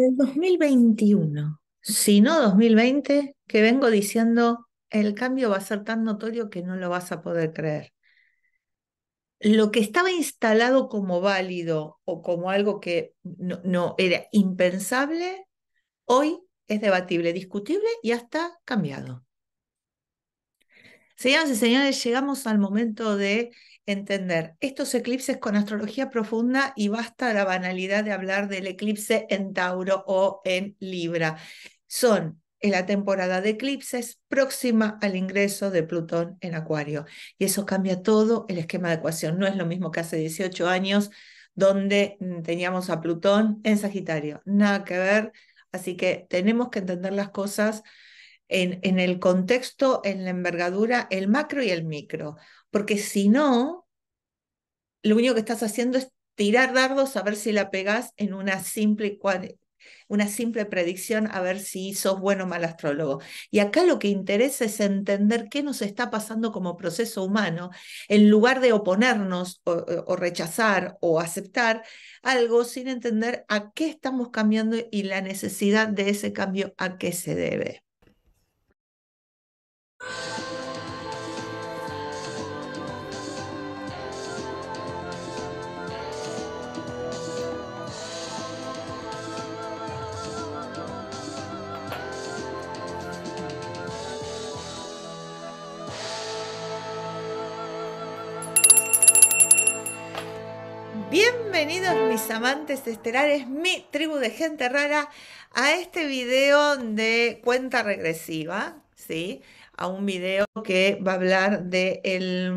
el 2021, si no 2020, que vengo diciendo, el cambio va a ser tan notorio que no lo vas a poder creer. Lo que estaba instalado como válido o como algo que no, no era impensable, hoy es debatible, discutible y hasta cambiado. Señoras y señores, llegamos al momento de entender estos eclipses con astrología profunda y basta la banalidad de hablar del eclipse en Tauro o en Libra. Son en la temporada de eclipses próxima al ingreso de Plutón en Acuario. Y eso cambia todo el esquema de ecuación. No es lo mismo que hace 18 años donde mm, teníamos a Plutón en Sagitario. Nada que ver. Así que tenemos que entender las cosas en, en el contexto, en la envergadura, el macro y el micro porque si no, lo único que estás haciendo es tirar dardos a ver si la pegás en una simple, una simple predicción, a ver si sos bueno o mal astrólogo. Y acá lo que interesa es entender qué nos está pasando como proceso humano, en lugar de oponernos o rechazar o aceptar algo sin entender a qué estamos cambiando y la necesidad de ese cambio, a qué se debe. Bienvenidos mis amantes estelares, mi tribu de gente rara, a este video de cuenta regresiva, ¿sí? A un video que va a hablar de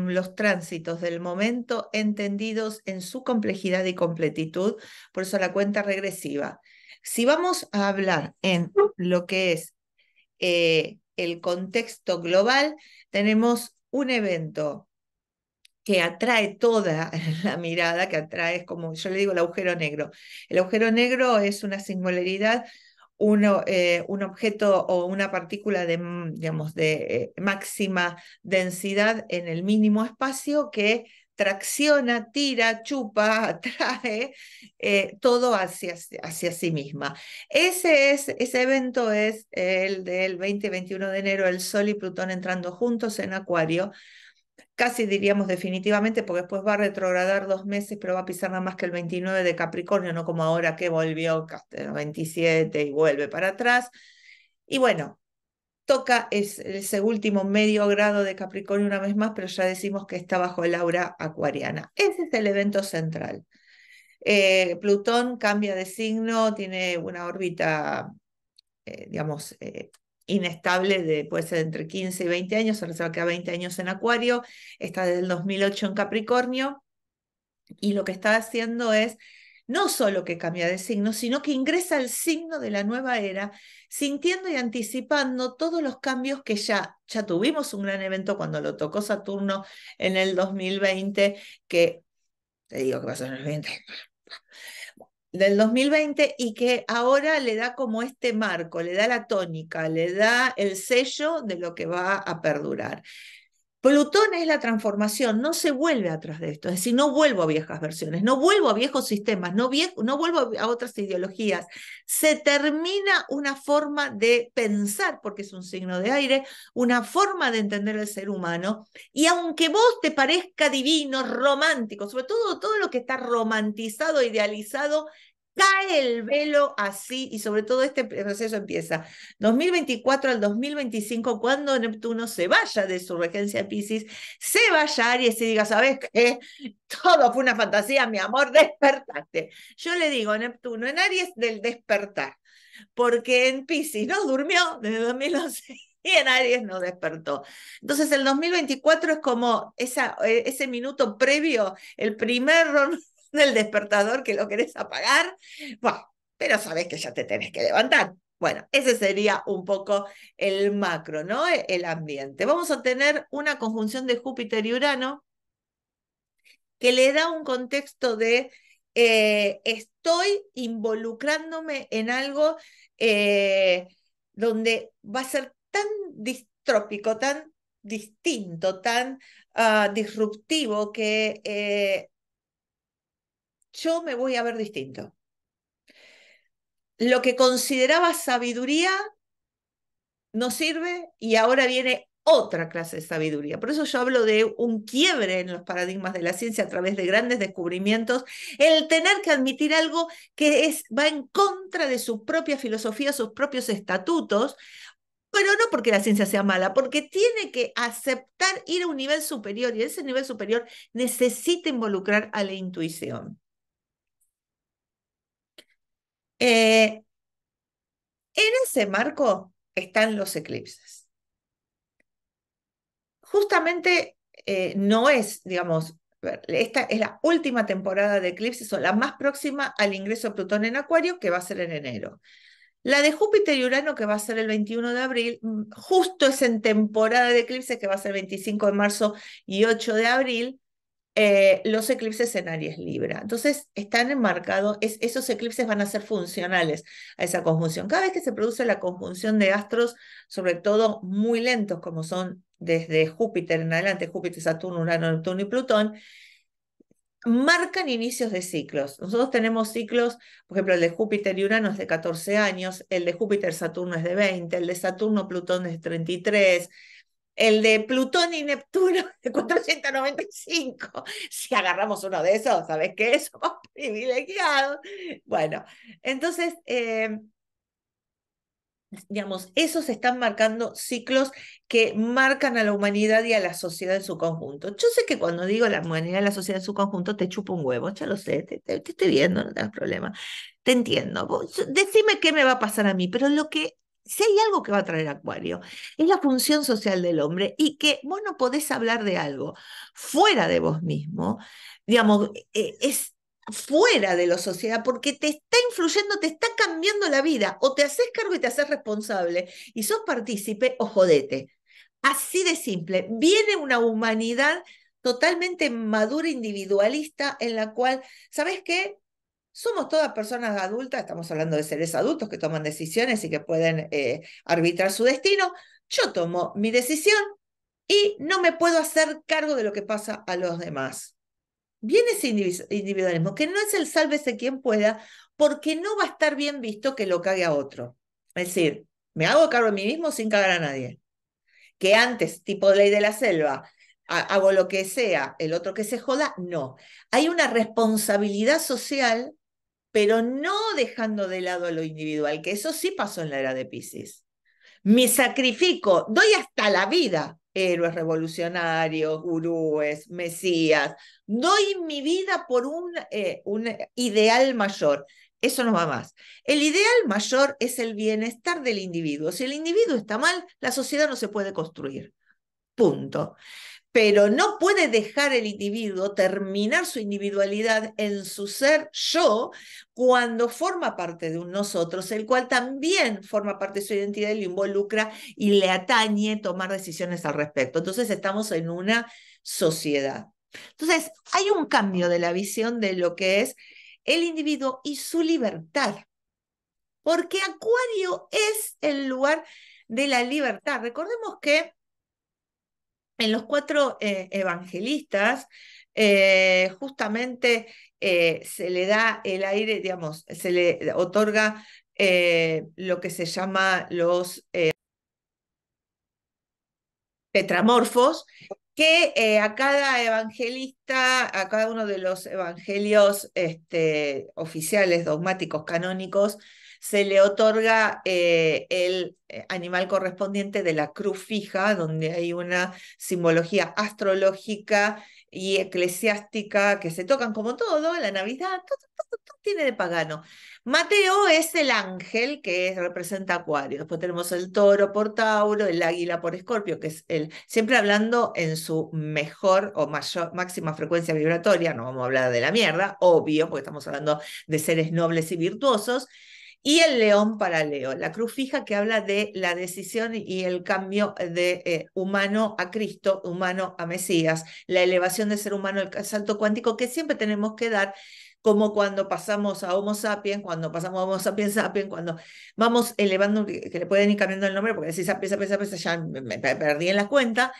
los tránsitos del momento entendidos en su complejidad y completitud, por eso la cuenta regresiva. Si vamos a hablar en lo que es eh, el contexto global, tenemos un evento que atrae toda la mirada, que atrae, como yo le digo, el agujero negro. El agujero negro es una singularidad, uno, eh, un objeto o una partícula de, mm, digamos, de eh, máxima densidad en el mínimo espacio que tracciona, tira, chupa, atrae eh, todo hacia, hacia sí misma. Ese, es, ese evento es el del 20-21 de enero, el Sol y Plutón entrando juntos en Acuario, casi diríamos definitivamente, porque después va a retrogradar dos meses, pero va a pisar nada más que el 29 de Capricornio, no como ahora que volvió el 27 y vuelve para atrás. Y bueno, toca ese último medio grado de Capricornio una vez más, pero ya decimos que está bajo el aura acuariana. Ese es el evento central. Eh, Plutón cambia de signo, tiene una órbita, eh, digamos, eh, inestable de, puede ser entre 15 y 20 años, o se que a 20 años en Acuario, está desde el 2008 en Capricornio, y lo que está haciendo es no solo que cambia de signo, sino que ingresa al signo de la nueva era, sintiendo y anticipando todos los cambios que ya, ya tuvimos un gran evento cuando lo tocó Saturno en el 2020, que te digo que pasó en el 2020 del 2020 y que ahora le da como este marco, le da la tónica, le da el sello de lo que va a perdurar. Plutón es la transformación, no se vuelve atrás de esto, es decir, no vuelvo a viejas versiones, no vuelvo a viejos sistemas, no, vuelvo a otras ideologías. Se termina una forma de pensar, porque es un signo de aire, una forma de entender el ser humano. Y aunque vos te parezca divino, romántico, sobre todo todo lo que está romantizado, idealizado, cae el velo así y sobre todo este proceso empieza 2024 al 2025 cuando Neptuno se vaya de su regencia de Pisces, se vaya a Aries y diga, ¿sabes qué? Todo fue una fantasía, mi amor, despertate. Yo le digo Neptuno en Aries del despertar, porque en Pisces no durmió desde 2011 y en Aries no despertó. Entonces el 2024 es como esa, eh, ese minuto previo, el primer el despertador que lo querés apagar, pero sabes que ya te tenés que levantar. Bueno, ese sería un poco el macro, ¿no? E-, el ambiente. Vamos a tener una conjunción de Júpiter y Urano que le da un contexto de eh, estoy involucrándome en algo eh, donde va a ser tan distrópico, tan distinto, tan ah, disruptivo que eh, yo me voy a ver distinto. Lo que consideraba sabiduría no sirve y ahora viene otra clase de sabiduría. Por eso yo hablo de un quiebre en los paradigmas de la ciencia a través de grandes descubrimientos, el tener que admitir algo que es, va en contra de su propia filosofía, sus propios estatutos, pero no porque la ciencia sea mala, porque tiene que aceptar ir a un nivel superior y ese nivel superior necesita involucrar a la intuición. Eh, en ese marco están los eclipses. Justamente eh, no es, digamos, esta es la última temporada de eclipses o la más próxima al ingreso de Plutón en Acuario, que va a ser en enero. La de Júpiter y Urano, que va a ser el 21 de abril, mm, justo es en temporada de eclipses, que va a ser 25 de marzo y 8 de abril, eh, los eclipses en Aries Libra. Entonces, están enmarcados, esos eclipses van a ser funcionales a esa conjunción. Cada vez que se produce la conjunción de astros, sobre todo muy lentos, como son desde Júpiter en adelante, Júpiter, Saturno, Urano, Neptuno y Plutón, marcan inicios de ciclos. Nosotros tenemos ciclos, por ejemplo, el de Júpiter y Urano es de 14 años, el de Júpiter, Saturno es de 20, el de Saturno, Plutón es de 33, el de Plutón y Neptuno de 495. Si agarramos uno de esos, ¿sabes qué? Somos privilegiados. Bueno, entonces, eh, digamos, esos están marcando ciclos que marcan a la humanidad y a la sociedad en su conjunto. Yo sé que cuando digo la humanidad y la sociedad en su conjunto, te chupo un huevo, ya lo sé, te, estoy viendo, no das problema. Te entiendo. decime qué me va a pasar a mí, pero lo que si hay algo que va a traer Acuario, es la función social del hombre y que vos no podés hablar de algo fuera de vos mismo, digamos, eh, es fuera de la sociedad porque te está influyendo, te está cambiando la vida, o te haces cargo y te haces responsable y sos partícipe o jodete. Así de simple, viene una humanidad totalmente madura, individualista, en la cual, ¿sabes qué? Somos todas personas adultas, estamos hablando de seres adultos que toman decisiones y que pueden eh, arbitrar su destino. Yo tomo mi decisión y no me puedo hacer cargo de lo que pasa a los demás. Viene ese individualismo, que no es el sálvese quien pueda, porque no va a estar bien visto que lo cague a otro. Es decir, me hago cargo de mí mismo sin cagar a nadie. Que antes, tipo ley de la selva, hago lo que sea, el otro que se joda, no. Hay una responsabilidad social pero no dejando de lado a lo individual, que eso sí pasó en la era de Pisces. Me sacrifico, doy hasta la vida, héroes revolucionarios, gurúes, mesías, doy mi vida por un, eh, un ideal mayor. Eso no va más. El ideal mayor es el bienestar del individuo. Si el individuo está mal, la sociedad no se puede construir. Punto pero no puede dejar el individuo terminar su individualidad en su ser yo cuando forma parte de un nosotros, el cual también forma parte de su identidad y lo involucra y le atañe tomar decisiones al respecto. Entonces estamos en una sociedad. Entonces hay un cambio de la visión de lo que es el individuo y su libertad, porque Acuario es el lugar de la libertad. Recordemos que en los cuatro eh, evangelistas, eh, justamente eh, se le da el aire, digamos, se le otorga lo que se llama los petramorfos, que a cada evangelista, a cada uno de los evangelios este, oficiales, dogmáticos, canónicos, se le otorga eh, el eh, animal correspondiente de la cruz fija, donde hay una simbología astrológica y eclesiástica que se tocan como todo, la Navidad, todo, tiene de pagano. Mateo es el ángel que representa Acuario, después tenemos el toro por Tauro, el águila por Escorpio, que es el, siempre hablando en su mejor o mayor, máxima frecuencia vibratoria, no vamos a hablar de la mierda, obvio, porque estamos hablando de seres nobles y virtuosos, y el león para Leo, la cruz fija que habla de la decisión y el cambio de eh, humano a Cristo, humano a Mesías, la elevación de ser humano, el salto cuántico que siempre tenemos que dar, como cuando pasamos a Homo sapiens, cuando pasamos a Homo sapiens sapiens, cuando vamos elevando, que le pueden ir cambiando el nombre, porque si sapiens sapiens ya me, perdí en la cuenta,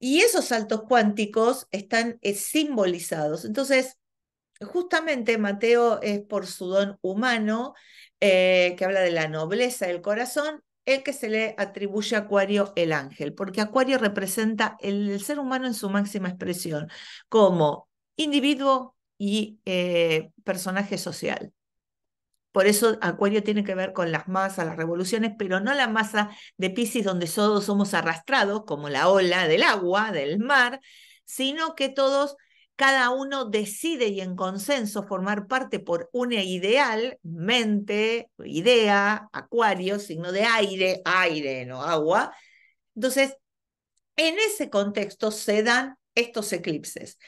y esos saltos cuánticos están eh, simbolizados. Entonces, justamente Mateo es por su don humano, eh, que habla de la nobleza del corazón, el que se le atribuye a Acuario el ángel, porque Acuario representa el, ser humano en su máxima expresión, como individuo y eh, personaje social. Por eso Acuario tiene que ver con las masas, las revoluciones, pero no la masa de Pisces donde todos somos arrastrados, como la ola del agua, del mar, sino que todos cada uno decide y en consenso formar parte por un ideal, mente, idea, acuario, signo de aire, aire, no agua. Entonces, en ese contexto se dan estos eclipses.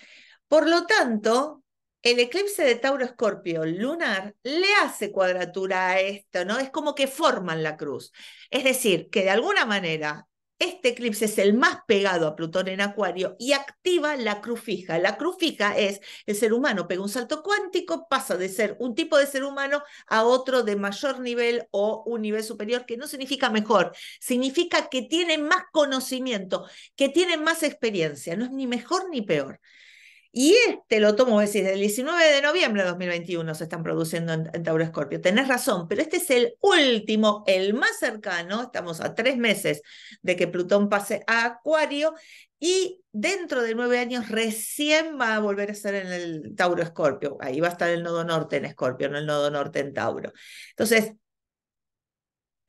Por lo tanto, el eclipse de Tauro Escorpio lunar le hace cuadratura a esto, ¿no? Es como que forman la cruz. Es decir, que de alguna manera este eclipse es el más pegado a Plutón en Acuario y activa la cruz fija. La cruz fija es el ser humano pega un salto cuántico, pasa de ser un tipo de ser humano a otro de mayor nivel o un nivel superior, que no significa mejor, significa que tiene más conocimiento, que tiene más experiencia, no es ni mejor ni peor. Y este lo tomo, decís, del 19 de noviembre de 2021 se están produciendo en, Tauro Escorpio. Tenés razón, pero este es el último, el más cercano. Estamos a tres meses de que Plutón pase a Acuario y dentro de nueve años recién va a volver a ser en el Tauro Escorpio. Ahí va a estar el nodo norte en Escorpio, no el nodo norte en Tauro. Entonces,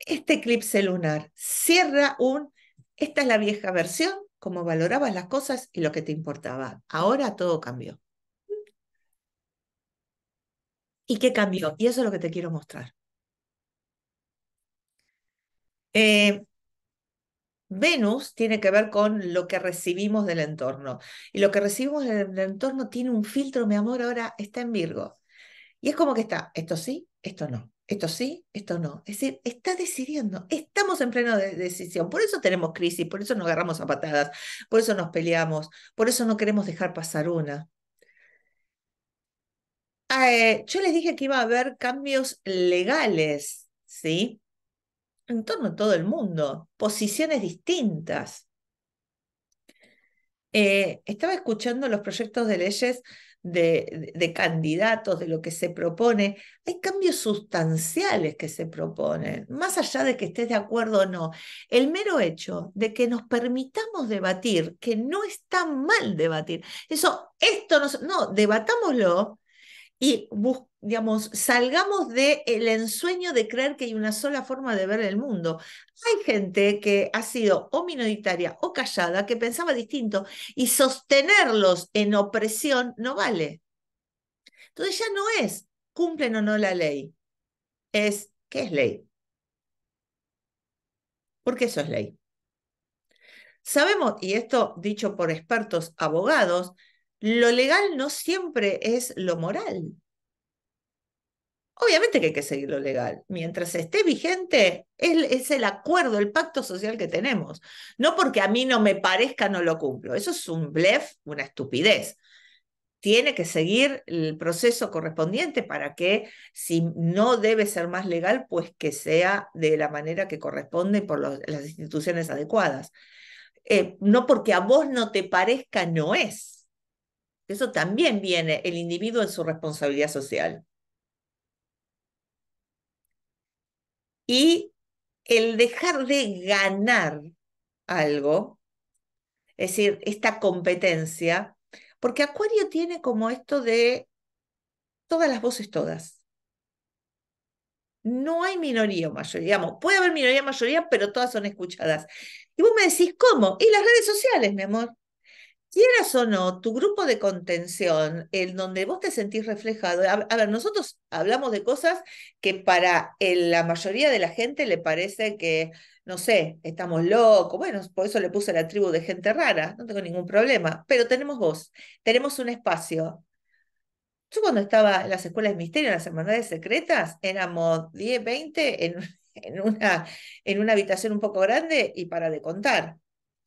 este eclipse lunar cierra un, esta es la vieja versión cómo valorabas las cosas y lo que te importaba. Ahora todo cambió. ¿Y qué cambió? Y eso es lo que te quiero mostrar. Eh, Venus tiene que ver con lo que recibimos del entorno. Y lo que recibimos del entorno tiene un filtro, mi amor, ahora está en Virgo. Y es como que está, esto sí, esto no esto sí, esto no. Es decir, está decidiendo, estamos en pleno de decisión. Por eso tenemos crisis, por eso nos agarramos a patadas, por eso nos peleamos, por eso no queremos dejar pasar una. Ah, eh, yo les dije que iba a haber cambios legales, ¿sí? En torno a todo el mundo, posiciones distintas. Eh, estaba escuchando los proyectos de leyes de, candidatos, de lo que se propone, hay cambios sustanciales que se proponen, más allá de que estés de acuerdo o no. El mero hecho de que nos permitamos debatir, que no está mal debatir, eso, esto no debatámoslo y digamos, salgamos del el ensueño de creer que hay una sola forma de ver el mundo. Hay gente que ha sido o minoritaria o callada, que pensaba distinto, y sostenerlos en opresión no vale. Entonces ya no es cumplen o no la ley, es ¿qué es ley? Porque eso es ley. Sabemos, y esto dicho por expertos abogados, lo legal no siempre es lo moral. Obviamente que hay que seguir lo legal. Mientras esté vigente, es, el acuerdo, el pacto social que tenemos. No porque a mí no me parezca, no lo cumplo. Eso es un blef, una estupidez. Tiene que seguir el proceso correspondiente para que, si no debe ser más legal, pues que sea de la manera que corresponde por las instituciones adecuadas. Eh, no porque a vos no te parezca, no es. Eso también viene el individuo en su responsabilidad social. Y el dejar de ganar algo, es decir, esta competencia, porque Acuario tiene como esto de todas las voces, todas. No hay minoría o mayoría, digamos, puede haber minoría o mayoría, pero todas son escuchadas. Y vos me decís, ¿cómo? Y las redes sociales, mi amor quieras o no, tu grupo de contención, el donde vos te sentís reflejado, a, ver, nosotros hablamos de cosas que para eh, la mayoría de la gente le parece que, no sé, estamos locos, bueno, por eso le puse la tribu de gente rara, no tengo ningún problema, pero tenemos voz, tenemos un espacio. Yo cuando estaba en las escuelas de misterio, en las hermandades secretas, éramos 10, 20 una, en una habitación un poco grande y para de contar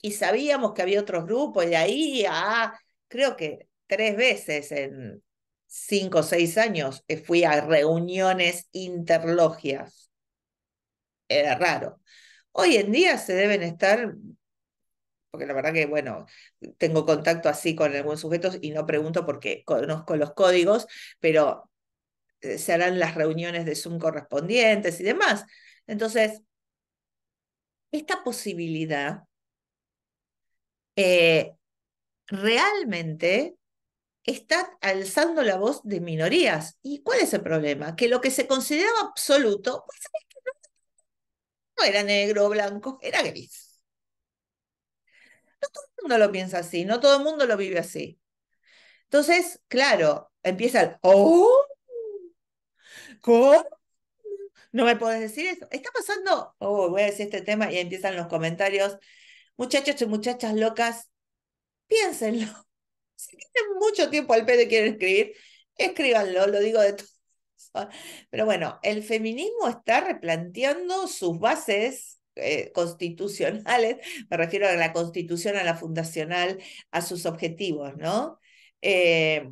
y sabíamos que había otros grupos, y de ahí a, ah, creo que tres veces en cinco o seis años eh, fui a reuniones interlogias. Era raro. Hoy en día se deben estar, porque la verdad que, bueno, tengo contacto así con algunos sujetos y no pregunto porque conozco los códigos, pero eh, se harán las reuniones de Zoom correspondientes y demás. Entonces, esta posibilidad eh, realmente está alzando la voz de minorías. ¿Y cuál es el problema? Que lo que se consideraba absoluto, pues, no era negro o blanco, era gris. No todo el mundo lo piensa así, no todo el mundo lo vive así. Entonces, claro, empiezan oh, ¿cómo? No me puedes decir eso. Está pasando, oh, voy a decir este tema y empiezan los comentarios Muchachos y muchachas locas, piénsenlo. Si tienen mucho tiempo al pedo y quieren escribir, escríbanlo, lo digo de todo. Pero bueno, el feminismo está replanteando sus bases eh, constitucionales, me refiero a la constitución, a la fundacional, a sus objetivos, ¿no? Eh,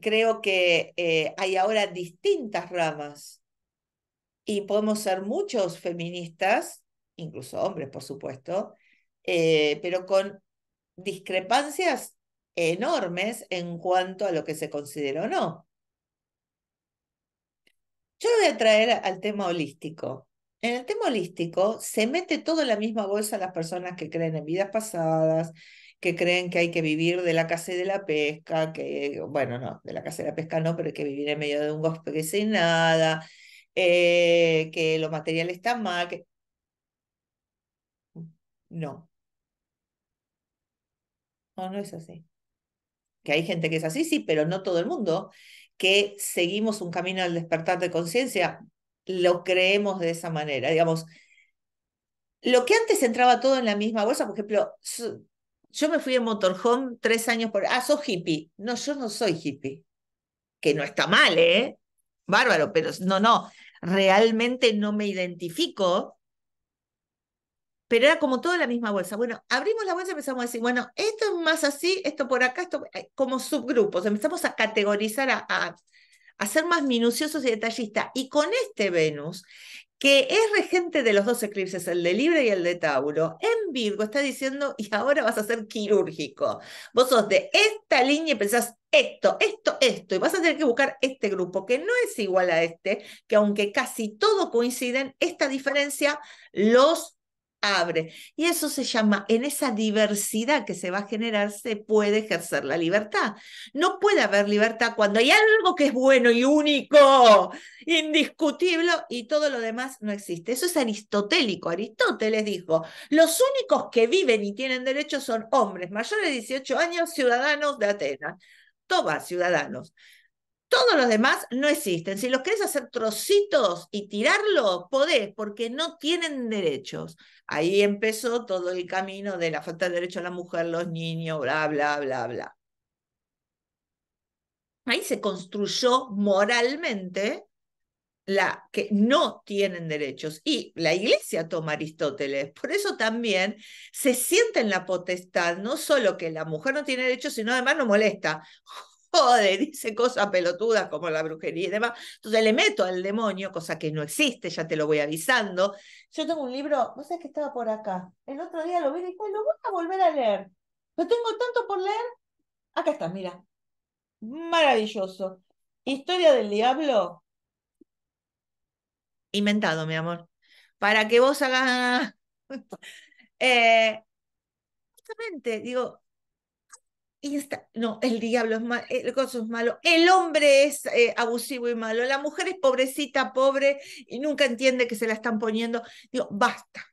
creo que eh, hay ahora distintas ramas y podemos ser muchos feministas incluso hombres, por supuesto, eh, pero con discrepancias enormes en cuanto a lo que se considera o no. Yo lo voy a traer al tema holístico. En el tema holístico se mete todo en la misma bolsa las personas que creen en vidas pasadas, que creen que hay que vivir de la casa y de la pesca, que, bueno, no, de la casa y de la pesca no, pero hay que vivir en medio de un gospe que sin nada, eh, que los materiales están mal, que no. No, no es así. Que hay gente que es así, sí, pero no todo el mundo. Que seguimos un camino al despertar de conciencia, lo creemos de esa manera. Digamos, lo que antes entraba todo en la misma bolsa, por ejemplo, yo me fui en motorhome tres años por. Ah, sos hippie. No, yo no soy hippie. Que no está mal, ¿eh? Bárbaro, pero no, no. Realmente no me identifico pero era como toda la misma bolsa. Bueno, abrimos la bolsa y empezamos a decir, bueno, esto es más así, esto por acá, esto eh, como subgrupos, empezamos a categorizar, a, ser más minuciosos y detallistas. Y con este Venus, que es regente de los dos eclipses, el de Libre y el de Tauro, en Virgo está diciendo, y ahora vas a ser quirúrgico. Vos sos de esta línea y pensás esto, esto, esto, y vas a tener que buscar este grupo, que no es igual a este, que aunque casi todo coinciden, esta diferencia los abre. Y eso se llama, en esa diversidad que se va a generar, se puede ejercer la libertad. No puede haber libertad cuando hay algo que es bueno y único, indiscutible, y todo lo demás no existe. Eso es aristotélico. Aristóteles dijo, los únicos que viven y tienen derechos son hombres mayores de 18 años, ciudadanos de Atenas. Todos ciudadanos. Todos los demás no existen. Si los querés hacer trocitos y tirarlos, podés, porque no tienen derechos. Ahí empezó todo el camino de la falta de derecho a la mujer, los niños, bla, bla, bla, bla. Ahí se construyó moralmente la que no tienen derechos. Y la iglesia toma Aristóteles. Por eso también se siente en la potestad, no solo que la mujer no tiene derechos, sino además no molesta jode, dice cosas pelotudas como la brujería y demás. Entonces le meto al demonio, cosa que no existe, ya te lo voy avisando. Yo tengo un libro, vos sabés que estaba por acá. El otro día lo vi y dije, lo voy a volver a leer. Lo tengo tanto por leer. Acá está, mira. Maravilloso. Historia del diablo. Inventado, mi amor. Para que vos hagas. Eh, justamente, digo, está, no, el diablo es malo, el gozo es malo, el hombre es eh, abusivo y malo, la mujer es pobrecita, pobre y nunca entiende que se la están poniendo. Digo, basta,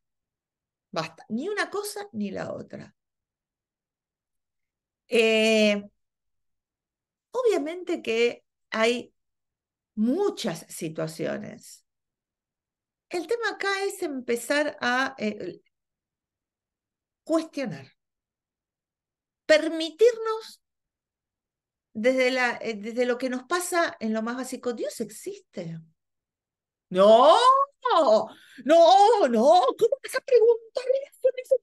basta, ni una cosa ni la otra. Eh, obviamente que hay muchas situaciones. El tema acá es empezar a eh, cuestionar permitirnos desde, la, eh, desde lo que nos pasa en lo más básico, Dios existe. No, no, no, ¿cómo vas a preguntarle eso?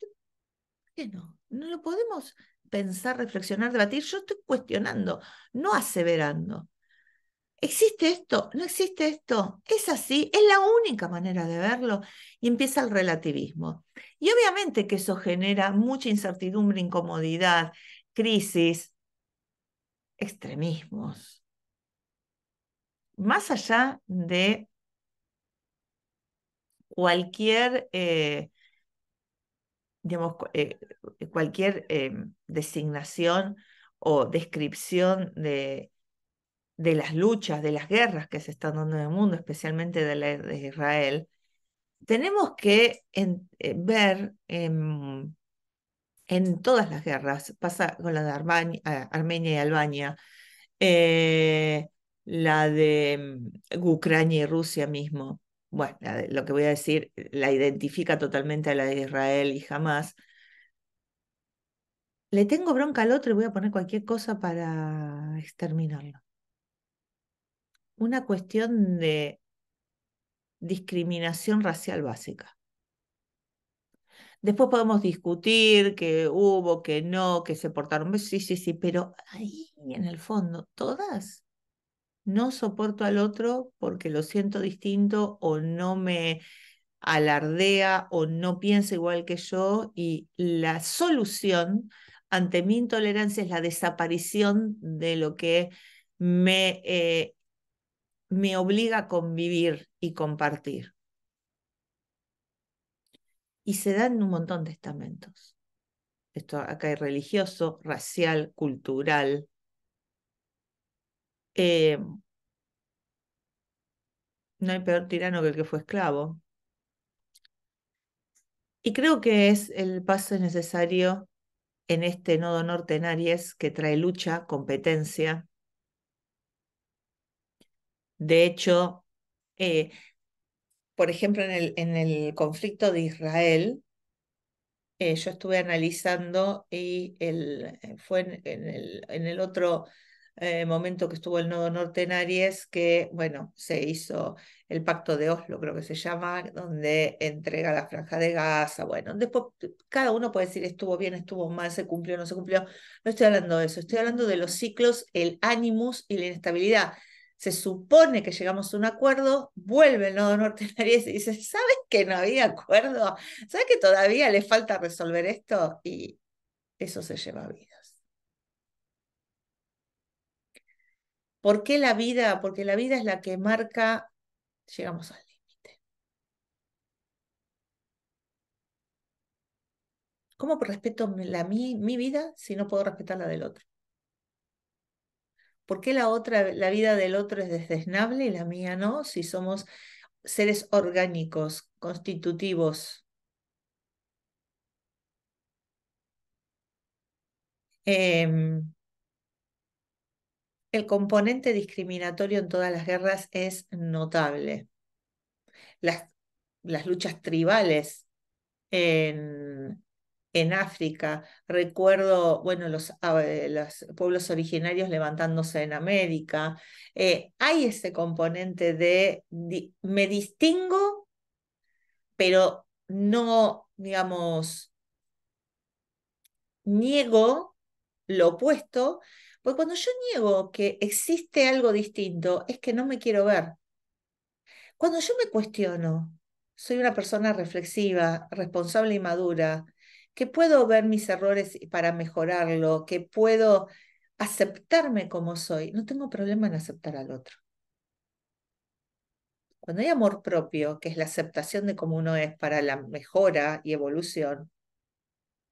¿Qué no? No lo podemos pensar, reflexionar, debatir. Yo estoy cuestionando, no aseverando. ¿Existe esto? ¿No existe esto? Es así, es la única manera de verlo y empieza el relativismo. Y obviamente que eso genera mucha incertidumbre, incomodidad, crisis, extremismos. Más allá de cualquier, eh, digamos, eh, cualquier eh, designación o descripción de de las luchas, de las guerras que se están dando en el mundo, especialmente de, la, de Israel, tenemos que eh, ver en todas las guerras, pasa con la de Armenia y Albania, eh, la de mm, Ucrania y Rusia mismo, bueno, lo que voy a decir la identifica totalmente a la de Israel y jamás. Le tengo bronca al otro y voy a poner cualquier cosa para exterminarlo una cuestión de discriminación racial básica. Después podemos discutir que hubo, que no, que se portaron. Sí, sí, sí, pero ahí en el fondo, todas. No soporto al otro porque lo siento distinto o no me alardea o no piensa igual que yo y la solución ante mi intolerancia es la desaparición de lo que me eh, me obliga a convivir y compartir. Y se dan un montón de estamentos. Esto acá es religioso, racial, cultural. Eh, no hay peor tirano que el que fue esclavo. Y creo que es el paso necesario en este nodo norte en Aries que trae lucha, competencia, de hecho, eh, por ejemplo, en el, en el, conflicto de Israel, eh, yo estuve analizando y el, eh, fue en, el, en el otro momento que estuvo el Nodo Norte en Aries, que, bueno, se hizo el pacto de Oslo, creo que se llama, donde entrega la franja de Gaza. Bueno, después cada uno puede decir estuvo bien, estuvo mal, se cumplió, no se cumplió. No estoy hablando de eso, estoy hablando de los ciclos, el ánimos y la inestabilidad se supone que llegamos a un acuerdo, vuelve el nodo norte nariz y dice, ¿sabes que no había acuerdo? ¿Sabes que todavía le falta resolver esto? Y eso se lleva a vidas. ¿Por qué la vida? Porque la vida es la que marca, llegamos al límite. ¿Cómo respeto la, mi, mi vida si no puedo respetar la del otro? ¿Por qué la otra, la vida del otro es desdeznable y la mía no? Si somos seres orgánicos, constitutivos. Em, el componente discriminatorio en todas las guerras es notable. Las, las luchas tribales en, en África, recuerdo, bueno, los, ah, eh, pueblos originarios levantándose en América, eh, hay ese componente de, me distingo, pero no, digamos, niego lo opuesto, porque cuando yo niego que existe algo distinto, es que no me quiero ver. Cuando yo me cuestiono, soy una persona reflexiva, responsable y madura, que puedo ver mis errores para mejorarlo, que puedo aceptarme como soy. No tengo problema en aceptar al otro. Cuando hay amor propio, que es la aceptación de cómo uno es para la mejora y evolución,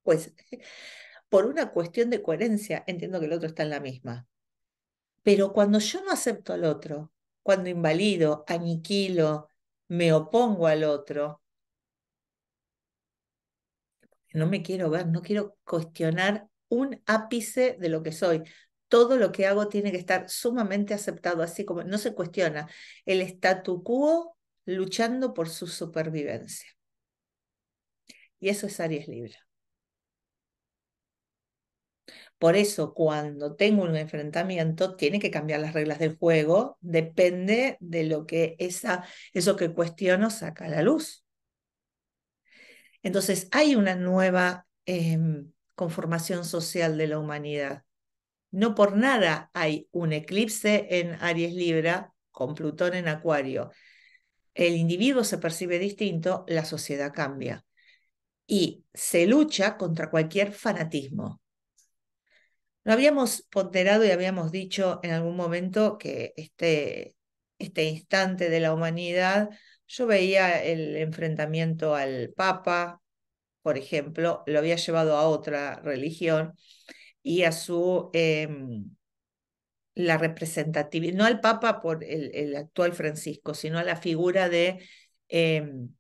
pues por una cuestión de coherencia entiendo que el otro está en la misma. Pero cuando yo no acepto al otro, cuando invalido, aniquilo, me opongo al otro, no me quiero ver, no quiero cuestionar un ápice de lo que soy. Todo lo que hago tiene que estar sumamente aceptado, así como no se cuestiona el statu quo luchando por su supervivencia. Y eso es Aries Libra. Por eso, cuando tengo un enfrentamiento, tiene que cambiar las reglas del juego, depende de lo que esa, eso que cuestiono saca a la luz. Entonces hay una nueva em, conformación social de la humanidad. No por nada hay un eclipse en Aries Libra con Plutón en Acuario. El individuo se percibe distinto, la sociedad cambia. Y se lucha contra cualquier fanatismo. Lo habíamos ponderado y habíamos dicho en algún momento que este, este instante de la humanidad yo veía el enfrentamiento al Papa, por ejemplo, lo había llevado a otra religión y a su em, la representatividad, no al Papa por el, actual Francisco, sino a la figura de em,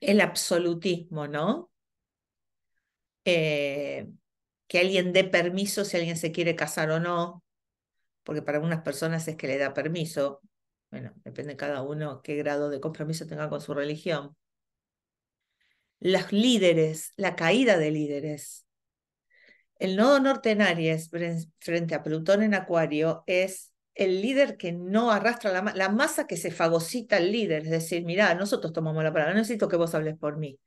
el absolutismo, ¿no? Eh, que alguien dé permiso si alguien se quiere casar o no, porque para algunas personas es que le da permiso, bueno, depende de cada uno qué grado de compromiso tenga con su religión, los líderes, la caída de líderes. El nodo norte en Aries frente a Plutón en Acuario es el líder que no arrastra la, la masa que se fagocita al líder, es decir, mira nosotros tomamos la palabra, no necesito que vos hables por mí.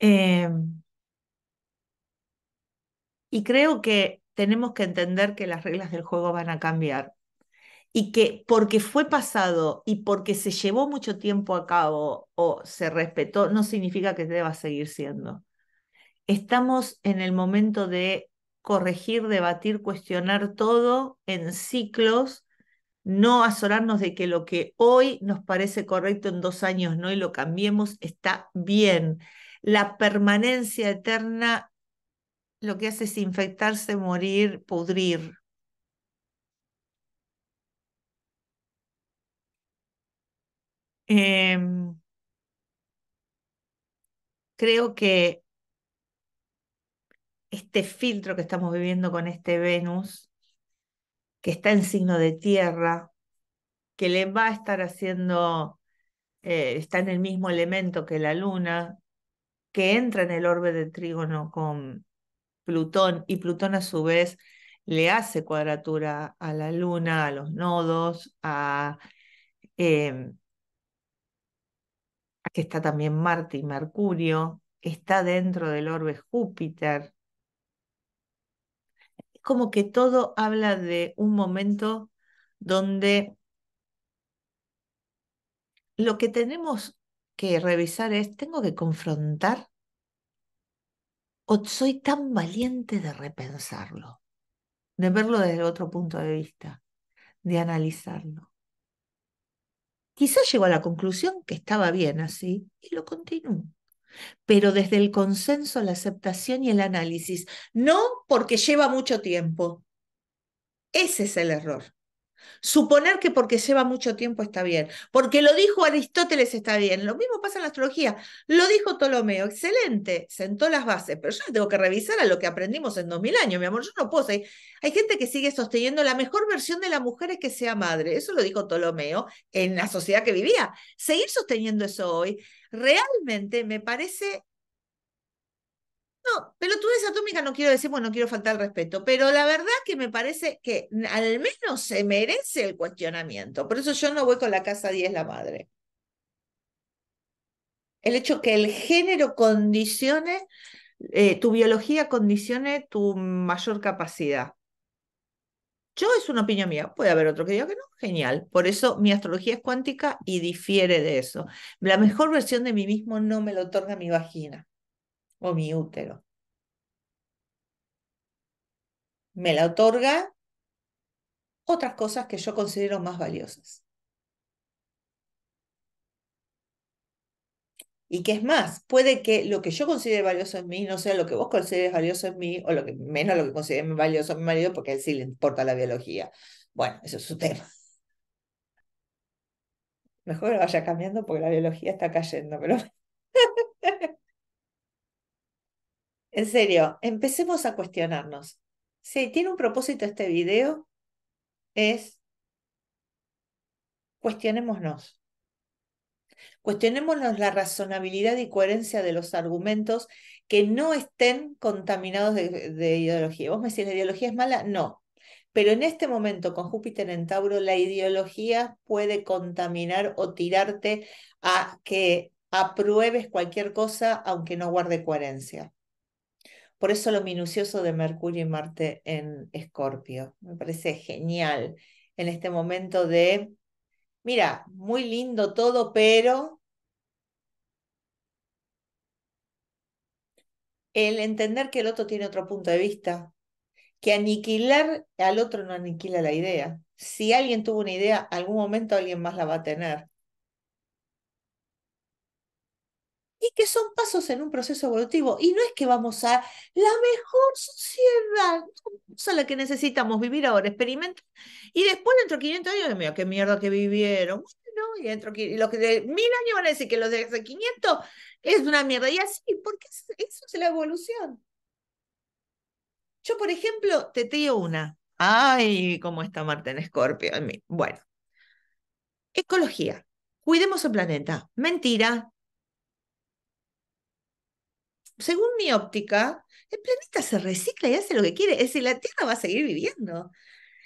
Em, y creo que tenemos que entender que las reglas del juego van a cambiar y que porque fue pasado y porque se llevó mucho tiempo a cabo o se respetó, no significa que deba seguir siendo. Estamos en el momento de corregir, debatir, cuestionar todo en ciclos, no azorarnos de que lo que hoy nos parece correcto en dos años no y lo cambiemos está bien. La permanencia eterna lo que hace es infectarse, morir, pudrir. Em, creo que este filtro que estamos viviendo con este Venus, que está en signo de tierra, que le va a estar haciendo, eh, está en el mismo elemento que la luna, que entra en el orbe de trígono con Plutón y Plutón a su vez le hace cuadratura a la luna, a los nodos, a, em, que está también Marte y Mercurio, está dentro del orbe Júpiter. como que todo habla de un momento donde lo que tenemos que revisar es, tengo que confrontar o soy tan valiente de repensarlo, de verlo desde otro punto de vista, de analizarlo. Quizás llego a la conclusión que estaba bien así y lo continúo. Pero desde el consenso, la aceptación y el análisis, no porque lleva mucho tiempo. Ese es el error. Suponer que porque lleva mucho tiempo está bien, porque lo dijo Aristóteles está bien, lo mismo pasa en la astrología, lo dijo Ptolomeo, excelente, sentó las bases, pero yo tengo que revisar a lo que aprendimos en 2000 años, mi amor, yo no puedo hay, hay gente que sigue sosteniendo la mejor versión de la mujer es que sea madre, eso lo dijo Ptolomeo en la sociedad que vivía. Seguir sosteniendo eso hoy realmente me parece no, esa atómica no quiero decir, bueno, no quiero faltar respeto, pero la verdad que me parece que al menos se merece el cuestionamiento. Por eso yo no voy con la casa 10 la madre. El hecho que el género condicione, eh, tu biología condicione tu mayor capacidad. Yo es una opinión mía, puede haber otro que diga que no, genial. Por eso mi astrología es cuántica y difiere de eso. La mejor versión de mí mismo no me lo otorga mi vagina o mi útero. Me la otorga otras cosas que yo considero más valiosas. Y qué es más, puede que lo que yo considere valioso en mí no sea lo que vos consideres valioso en mí o lo que, menos lo que considere valioso en mi marido porque a él sí le importa la biología. Bueno, eso es su tema. Mejor vaya cambiando porque la biología está cayendo, pero En serio, empecemos a cuestionarnos. Si tiene un propósito este video, es cuestionémonos. Cuestionémonos la razonabilidad y coherencia de los argumentos que no estén contaminados de, de ideología. ¿Vos me decís la ideología es mala? No. Pero en este momento, con Júpiter en Tauro, la ideología puede contaminar o tirarte a que apruebes cualquier cosa aunque no guarde coherencia. Por eso lo minucioso de Mercurio y Marte en Escorpio. Me parece genial en este momento de, mira, muy lindo todo, pero el entender que el otro tiene otro punto de vista, que aniquilar al otro no aniquila la idea. Si alguien tuvo una idea, algún momento alguien más la va a tener. y que son pasos en un proceso evolutivo. Y no es que vamos a la mejor sociedad, a la que necesitamos vivir ahora, experimentar, y después dentro de 500 años, mira, qué mierda que vivieron. Bueno, y dentro los que de mil años van a decir que los de 500 es una mierda. Y así, porque eso es la evolución. Yo, por ejemplo, te teo una. Ay, cómo está Marte en Escorpio. Bueno, ecología. Cuidemos el planeta. Mentira, según mi óptica, el planeta se recicla y hace lo que quiere. Es decir, la Tierra va a seguir viviendo.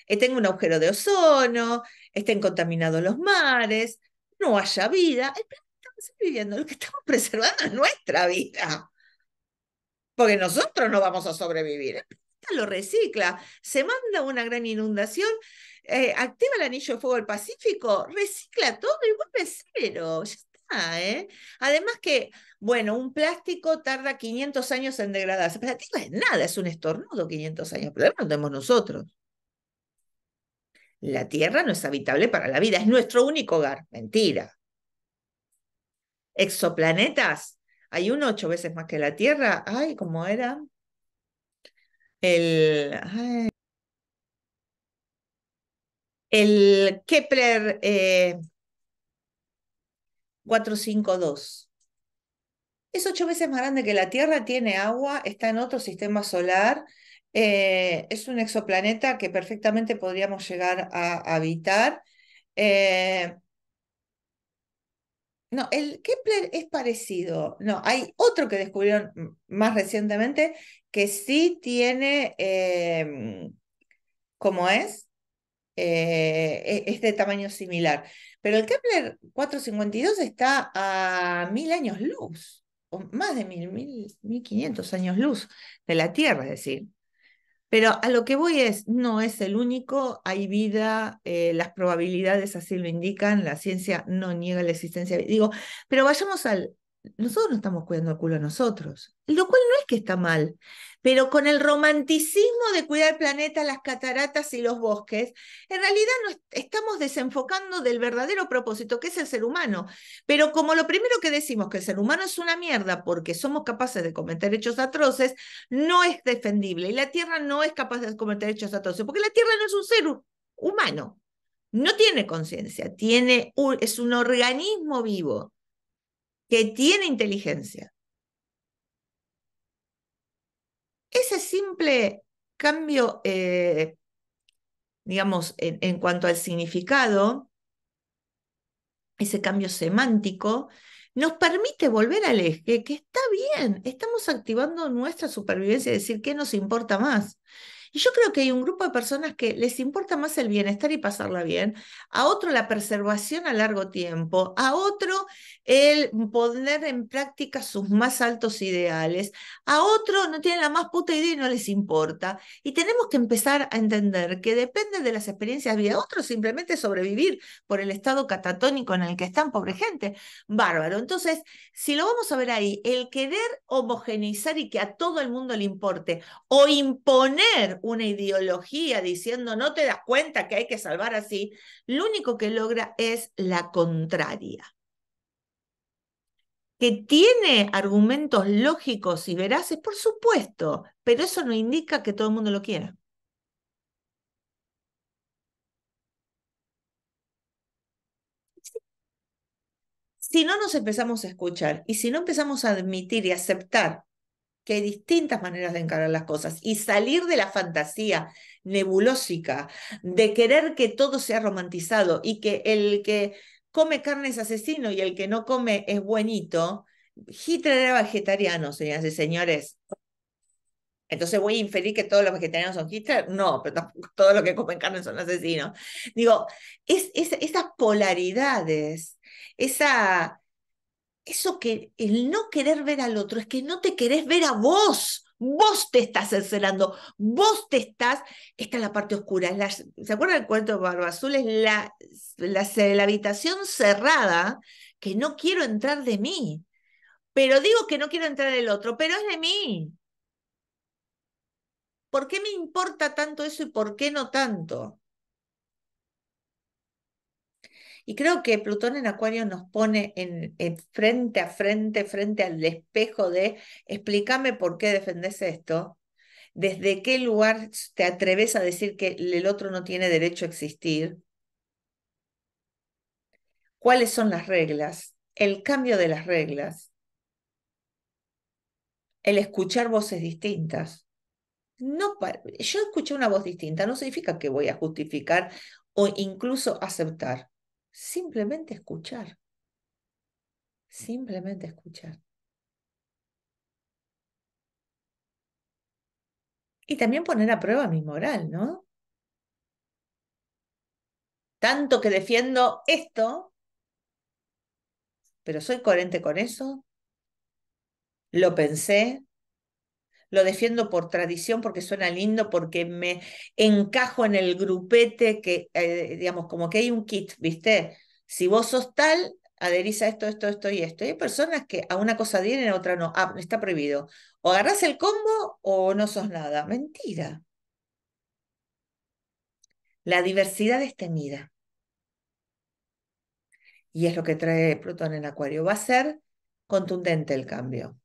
tengo un agujero de ozono, estén contaminados los mares, no haya vida. El planeta va a seguir viviendo. Lo que estamos preservando es nuestra vida. Porque nosotros no vamos a sobrevivir. El planeta lo recicla. Se manda una gran inundación. Eh, activa el anillo de fuego del Pacífico, recicla todo y vuelve cero. Ah, ¿eh? Además que, bueno, un plástico tarda 500 años en degradarse. es nada, es un estornudo 500 años. pero problema lo tenemos nosotros. La Tierra no es habitable para la vida, es nuestro único hogar. Mentira. Exoplanetas, hay uno ocho veces más que la Tierra. Ay, ¿cómo era? El. el Kepler. Eh, 452. Es ocho veces más grande que la Tierra, tiene agua, está en otro sistema solar, eh, es un exoplaneta que perfectamente podríamos llegar a habitar. Eh, no, el Kepler es parecido. No, hay otro que descubrieron más recientemente que sí tiene, em, como es? Eh, e, es de tamaño similar. Pero el Kepler 452 está a mil años luz, o más de mil, mil, mil quinientos años luz de la Tierra, es decir. Pero a lo que voy es, no es el único, hay vida, eh, las probabilidades así lo indican, la ciencia no niega la existencia. Digo, pero vayamos al, nosotros no estamos cuidando el culo a nosotros, lo cual no es que está mal, pero con el romanticismo de cuidar el planeta, las cataratas y los bosques, en realidad nos estamos desenfocando del verdadero propósito que es el ser humano. Pero como lo primero que decimos que el ser humano es una mierda porque somos capaces de cometer hechos atroces, no es defendible y la Tierra no es capaz de cometer hechos atroces, porque la Tierra no es un ser humano, no tiene conciencia, tiene es un organismo vivo que tiene inteligencia. Ese simple cambio, eh, digamos, en, cuanto al significado, ese cambio semántico, nos permite volver al eje, que está bien, estamos activando nuestra supervivencia, es decir, ¿qué nos importa más? Y yo creo que hay un grupo de personas que les importa más el bienestar y pasarla bien, a otro la preservación a largo tiempo, a otro el poner en práctica sus más altos ideales. A otro no tiene la más puta idea y no les importa. Y tenemos que empezar a entender que depende de las experiencias de Otros simplemente sobrevivir por el estado catatónico en el que están, pobre gente. Bárbaro. Entonces, si lo vamos a ver ahí, el querer homogeneizar y que a todo el mundo le importe o imponer una ideología diciendo no te das cuenta que hay que salvar así, lo único que logra es la contraria que tiene argumentos lógicos y veraces, por supuesto, pero eso no indica que todo el mundo lo quiera. Si no nos empezamos a escuchar y si no empezamos a admitir y aceptar que hay distintas maneras de encarar las cosas y salir de la fantasía nebulósica de querer que todo sea romantizado y que el que come carne es asesino y el que no come es buenito, Hitler era vegetariano, señoras y señores. Entonces voy a inferir que todos los vegetarianos son Hitler. No, pero todos los que comen carne son asesinos. Digo, es, esas polaridades, esa, eso que el no querer ver al otro es que no te querés ver a vos Vos te estás encerrando, vos te estás. Esta es la parte oscura. ¿Se acuerdan del cuento de Barba Azul? Es la, la, habitación cerrada que no quiero entrar de mí. Pero digo que no quiero entrar del otro, pero es de mí. ¿Por qué me importa tanto eso y por qué no tanto? Y creo que Plutón en Acuario nos pone en, frente a frente, frente al espejo de explícame por qué defendes esto, desde qué lugar te atreves a decir que el otro no tiene derecho a existir, cuáles son las reglas, el cambio de las reglas, el escuchar voces distintas. No yo escuché una voz distinta, no significa que voy a justificar o incluso aceptar simplemente escuchar. Simplemente escuchar. Y también poner a prueba mi moral, ¿no? Tanto que defiendo esto, pero soy coherente con eso. Lo pensé, lo defiendo por tradición, porque suena lindo, porque me encajo en el grupete que, eh, digamos, como que hay un kit, ¿viste? Si vos sos tal, adherís a esto, esto, esto y esto. hay personas que a una cosa adhieren, a otra no. Ah, está prohibido. O agarras el combo o no sos nada. Mentira. La diversidad es temida. Y es lo que trae Plutón en Acuario. Va a ser contundente el cambio.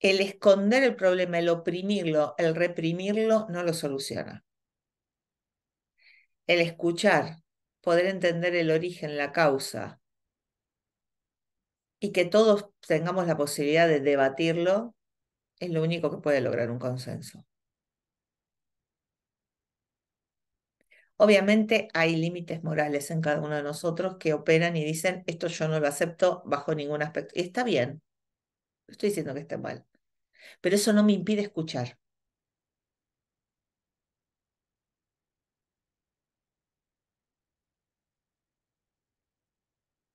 el esconder el problema, el oprimirlo, el reprimirlo, no lo soluciona. El escuchar, poder entender el origen, la causa, y que todos tengamos la posibilidad de debatirlo, es lo único que puede lograr un consenso. Obviamente hay límites morales en cada uno de nosotros que operan y dicen, esto yo no lo acepto bajo ningún aspecto. Y está bien, no estoy diciendo que está mal, pero eso no me impide escuchar.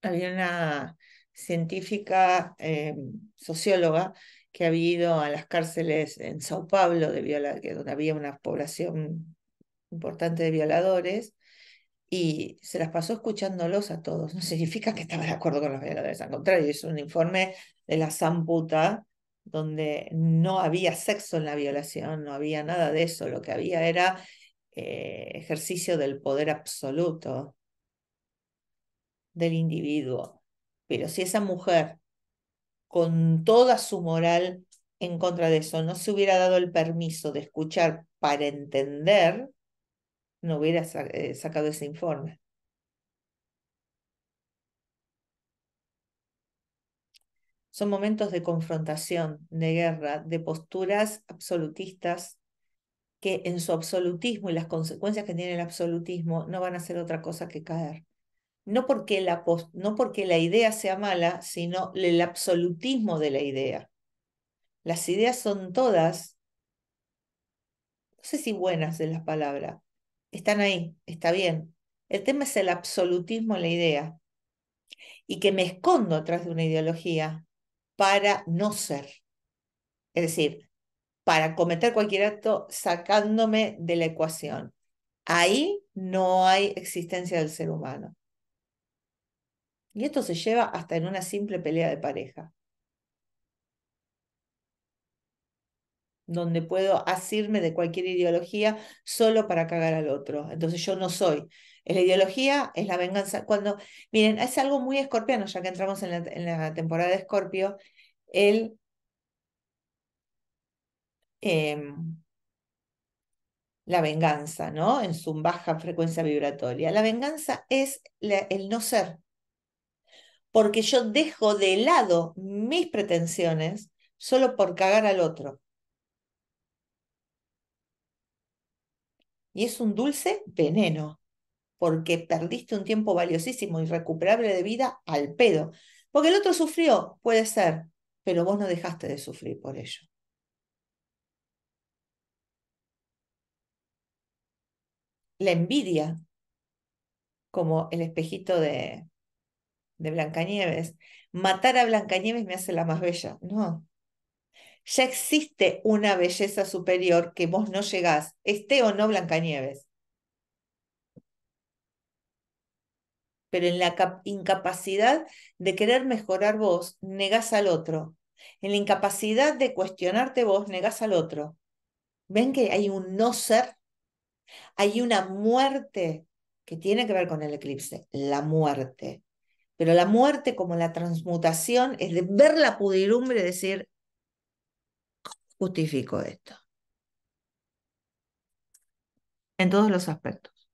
Había una científica em, socióloga que había ido a las cárceles en Sao Paulo, de donde había una población importante de violadores, y se las pasó escuchándolos a todos. No significa que estaba de acuerdo con los violadores, al contrario, es un informe de la samputa donde no había sexo en la violación, no había nada de eso, lo que había era eh, ejercicio del poder absoluto del individuo. Pero si esa mujer, con toda su moral en contra de eso, no se hubiera dado el permiso de escuchar para entender, no hubiera eh, sacado ese informe. Son momentos de confrontación, de guerra, de posturas absolutistas que en su absolutismo y las consecuencias que tiene el absolutismo no van a ser otra cosa que caer. No porque la, no porque la idea sea mala, sino el absolutismo de la idea. Las ideas son todas, no sé si buenas de las palabras, están ahí, está bien. El tema es el absolutismo en la idea y que me escondo atrás de una ideología para no ser. Es decir, para cometer cualquier acto sacándome de la ecuación. Ahí no hay existencia del ser humano. Y esto se lleva hasta en una simple pelea de pareja. donde puedo asirme de cualquier ideología solo para cagar al otro. Entonces yo no soy. Es la ideología, es la venganza. Cuando, miren, es algo muy escorpiano, ya que entramos en la, temporada de escorpio, em, la venganza, ¿no? En su baja frecuencia vibratoria. La venganza es el no ser, porque yo dejo de lado mis pretensiones solo por cagar al otro. Y es un dulce veneno, porque perdiste un tiempo valiosísimo, irrecuperable de vida al pedo. Porque el otro sufrió, puede ser, pero vos no dejaste de sufrir por ello. La envidia, como el espejito de, de Blancanieves, matar a Blancanieves me hace la más bella. No, ya existe una belleza superior que vos no llegás, esté o no Blancanieves. Pero en la incapacidad de querer mejorar vos, negás al otro. En la incapacidad de cuestionarte vos, negás al otro. ¿Ven que hay un no ser? Hay una muerte que tiene que ver con el eclipse, la muerte. Pero la muerte como la transmutación es de ver la pudirumbre y decir, justifico esto. En todos los aspectos.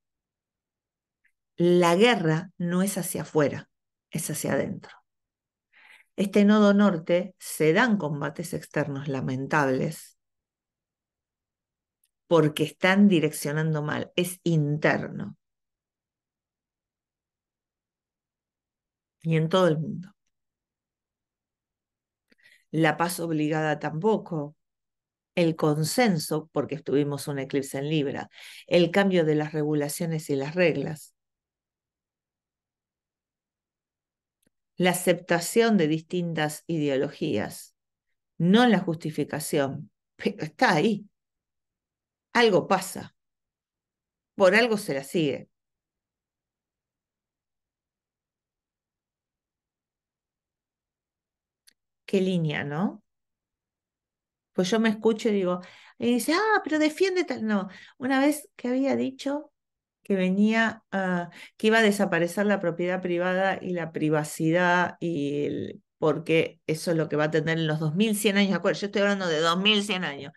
La guerra no es hacia afuera, es hacia adentro. Este nodo norte se dan combates externos lamentables porque están direccionando mal, es interno. Y en todo el mundo. La paz obligada tampoco el consenso, porque estuvimos un eclipse en Libra, el cambio de las regulaciones y las reglas, la aceptación de distintas ideologías, no la justificación, pero está ahí. Algo pasa, por algo se la sigue. Qué línea, ¿no? Pues yo me escucho y digo, y dice, ah, pero defiende tal. No, una vez que había dicho que venía, que iba a desaparecer la propiedad privada y la privacidad y porque eso es lo que va a tener en los 2100 años, acuerdo? Yo estoy hablando de 2100 años.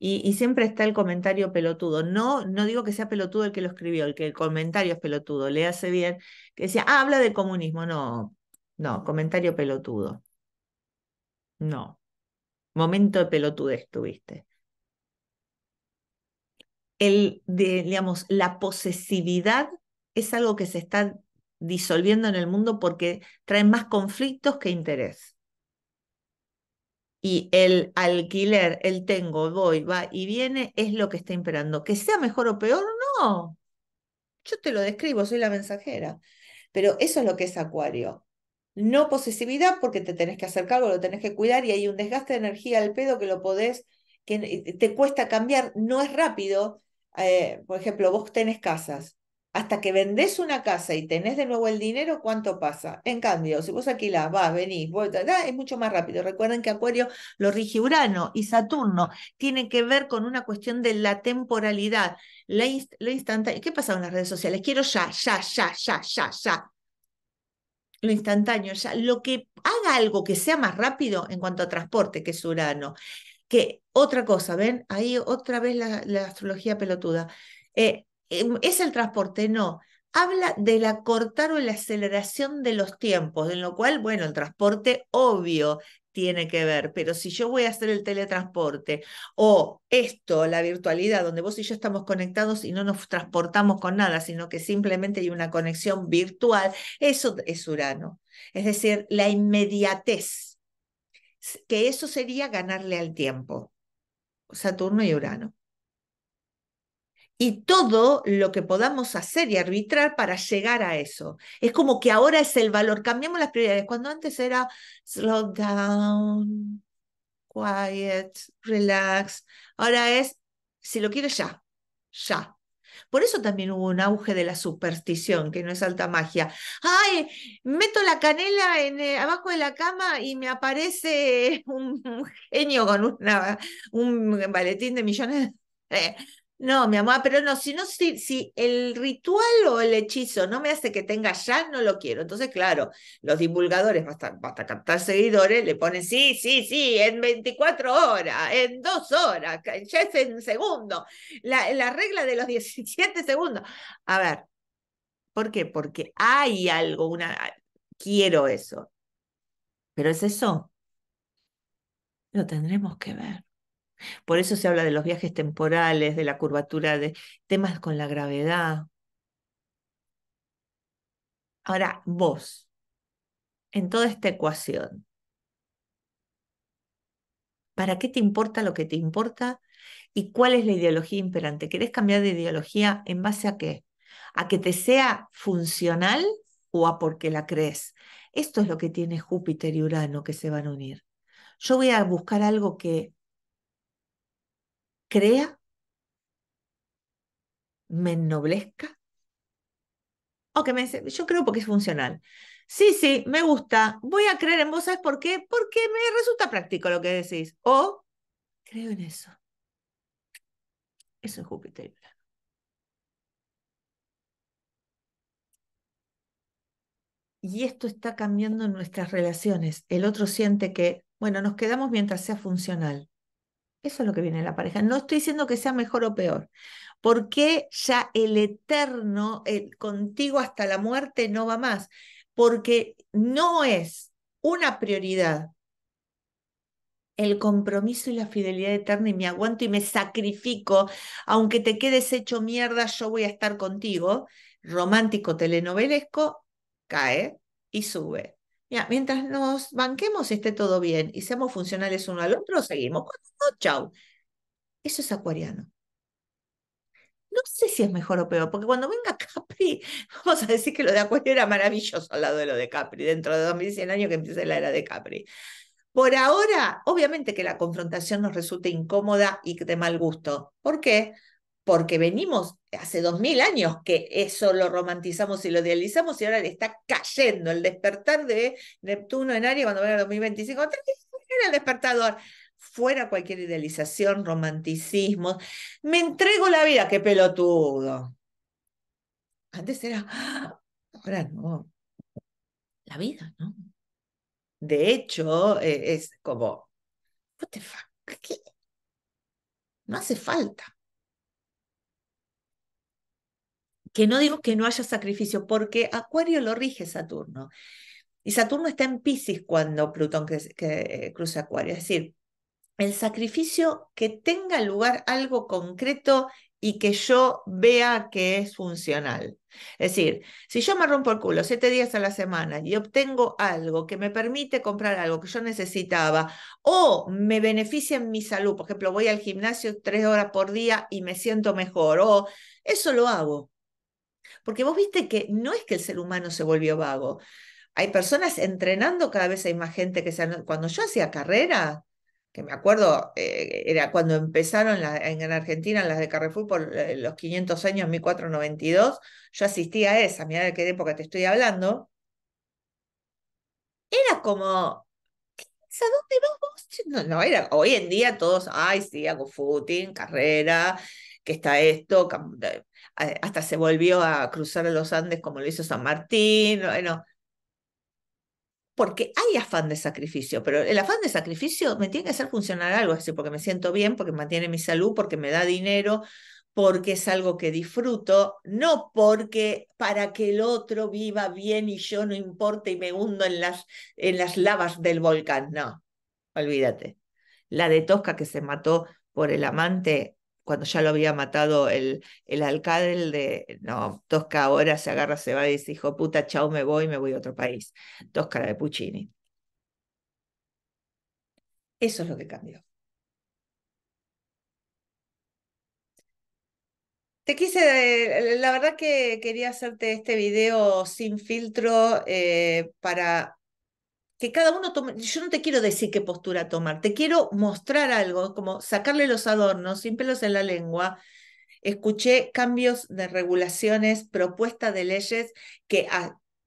Y, siempre está el comentario pelotudo. No, no digo que sea pelotudo el que lo escribió, el que el comentario es pelotudo, le hace bien, que decía, ah, habla de comunismo. No, no, comentario pelotudo. No momento de pelotudez tuviste. El, de, digamos, la posesividad es algo que se está disolviendo en el mundo porque trae más conflictos que interés. Y el alquiler, el tengo, voy, va y viene, es lo que está imperando. Que sea mejor o peor, no. Yo te lo describo, soy la mensajera. Pero eso es lo que es Acuario. No posesividad, porque te tenés que hacer cargo, lo tenés que cuidar y hay un desgaste de energía al pedo que lo podés, que eh, eh, te cuesta cambiar, no es rápido. Eh, por ejemplo, vos tenés casas. Hasta que vendés una casa y tenés de nuevo el dinero, ¿cuánto pasa? En cambio, si vos alquilás, vas, venís, vuelta es mucho más rápido. Recuerden que Acuario lo rige Urano y Saturno. Tiene que ver con una cuestión de la temporalidad, la, ¿Qué pasa en las redes sociales? Quiero ya, ya, ya, ya, ya, ya lo instantáneo, o sea, lo que haga algo que sea más rápido en cuanto a transporte, que es Urano. Que otra cosa, ¿ven? Ahí otra vez la, astrología pelotuda. Eh, em, ¿Es el transporte? No habla del acortar o la aceleración de los tiempos, en lo cual, bueno, el transporte obvio tiene que ver, pero si yo voy a hacer el teletransporte o esto, la virtualidad, donde vos y yo estamos conectados y no nos transportamos con nada, sino que simplemente hay una conexión virtual, eso es Urano. Es decir, la inmediatez, que eso sería ganarle al tiempo. Saturno y Urano y todo lo que podamos hacer y arbitrar para llegar a eso. Es como que ahora es el valor, cambiamos las prioridades, cuando antes era slow down, quiet, relax, ahora es, si lo quieres ya, ya. Por eso también hubo un auge de la superstición, que no es alta magia. Ay, meto la canela en, abajo de la cama y me aparece un, genio con una, un baletín de millones de no, mi amor, pero no, si no, si, si, el ritual o el hechizo no me hace que tenga ya, no lo quiero. Entonces, claro, los divulgadores, basta, captar seguidores, le ponen sí, sí, sí, en 24 horas, en dos horas, ya es en segundo, la, la regla de los 17 segundos. A ver, ¿por qué? Porque hay algo, una, ah, quiero eso, pero es eso. Lo tendremos que ver. Por eso se habla de los viajes temporales, de la curvatura, de temas con la gravedad. Ahora, vos, en toda esta ecuación, ¿para qué te importa lo que te importa? ¿Y cuál es la ideología imperante? ¿Querés cambiar de ideología en base a qué? ¿A que te sea funcional o a porque la crees? Esto es lo que tiene Júpiter y Urano que se van a unir. Yo voy a buscar algo que crea, me ennoblezca. O que me dice, yo creo porque es funcional. Sí, sí, me gusta. Voy a creer en vos, ¿sabes por qué? Porque me resulta práctico lo que decís. O creo en eso. Eso es Júpiter y Y esto está cambiando nuestras relaciones. El otro siente que, bueno, nos quedamos mientras sea funcional. Eso es lo que viene de la pareja. No estoy diciendo que sea mejor o peor, porque ya el eterno, el contigo hasta la muerte no va más, porque no es una prioridad el compromiso y la fidelidad eterna y me aguanto y me sacrifico, aunque te quedes hecho mierda, yo voy a estar contigo, romántico telenovelesco, cae y sube mientras nos banquemos esté todo bien y seamos funcionales uno al otro, seguimos. chau. Eso es acuariano. No sé si es mejor o peor, porque cuando venga Capri, vamos a decir que lo de Acuario era maravilloso al lado de lo de Capri, dentro de 2100 años que empiece la era de Capri. Por ahora, obviamente que la confrontación nos resulta incómoda y de mal gusto. ¿Por qué? porque venimos hace dos mil años que eso lo romantizamos y lo idealizamos y ahora le está cayendo el despertar de Neptuno en Aries cuando venga el 2025. Era el despertador. Fuera cualquier idealización, romanticismo. Me entrego la vida, qué pelotudo. Antes era, ¡ah! ahora no. La vida, ¿no? De hecho, eh, es como, ¿qué? No hace falta que no digo que no haya sacrificio, porque Acuario lo rige Saturno. Y Saturno está en Pisces cuando Plutón eh, cruza Acuario. Es decir, el sacrificio que tenga lugar algo concreto y que yo vea que es funcional. Es decir, si yo me rompo el culo siete días a la semana y obtengo algo que me permite comprar algo que yo necesitaba o me beneficia en mi salud, por ejemplo, voy al gimnasio tres horas por día y me siento mejor, o eso lo hago. Porque vos viste que no es que el ser humano se volvió vago. Hay personas entrenando, cada vez hay más gente que se... Cuando yo hacía carrera, que me acuerdo, eh, era cuando empezaron en, Argentina las de Carrefour por eh, los 500 años, 1492, yo asistí a esa, mirá de qué época te estoy hablando. Era como, ¿a dónde vas vos? No, no, era, hoy en día todos, ay, sí, hago footing, carrera, que está esto, hasta se volvió a cruzar los Andes como lo hizo San Martín, bueno, porque hay afán de sacrificio, pero el afán de sacrificio me tiene que hacer funcionar algo, así porque me siento bien, porque mantiene mi salud, porque me da dinero, porque es algo que disfruto, no porque para que el otro viva bien y yo no importe y me hundo en las, en las lavas del volcán, no, olvídate. La de Tosca que se mató por el amante cuando ya lo había matado el, el alcalde, no, Tosca ahora se agarra, se va y dice, hijo puta, chao, me voy, me voy a otro país. Tosca de Puccini. Eso es lo que cambió. Te quise, eh, la verdad que quería hacerte este video sin filtro eh, para que cada uno tome, yo no te quiero decir qué postura tomar, te quiero mostrar algo, como sacarle los adornos, sin pelos en la lengua. Escuché cambios de regulaciones, propuesta de leyes que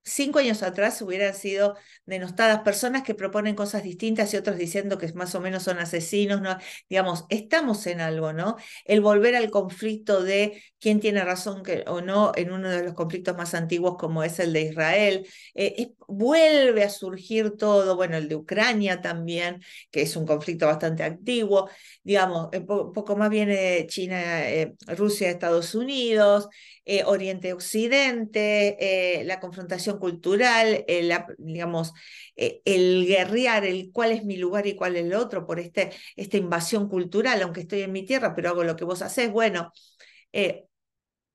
cinco años atrás hubieran sido denostadas personas que proponen cosas distintas y otros diciendo que más o menos son asesinos, ¿no? digamos, estamos en algo, ¿no? El volver al conflicto de quién tiene razón que, o no en uno de los conflictos más antiguos como es el de Israel, eh, vuelve a surgir todo, bueno, el de Ucrania también, que es un conflicto bastante antiguo, digamos, eh, poco más viene China, eh, Rusia, Estados Unidos, Oriente-Occidente, la confrontación cultural, el, digamos, eh, el guerrear, el cuál es mi lugar y cuál es el otro, por este, esta invasión cultural, aunque estoy en mi tierra, pero hago lo que vos haces, bueno, eh,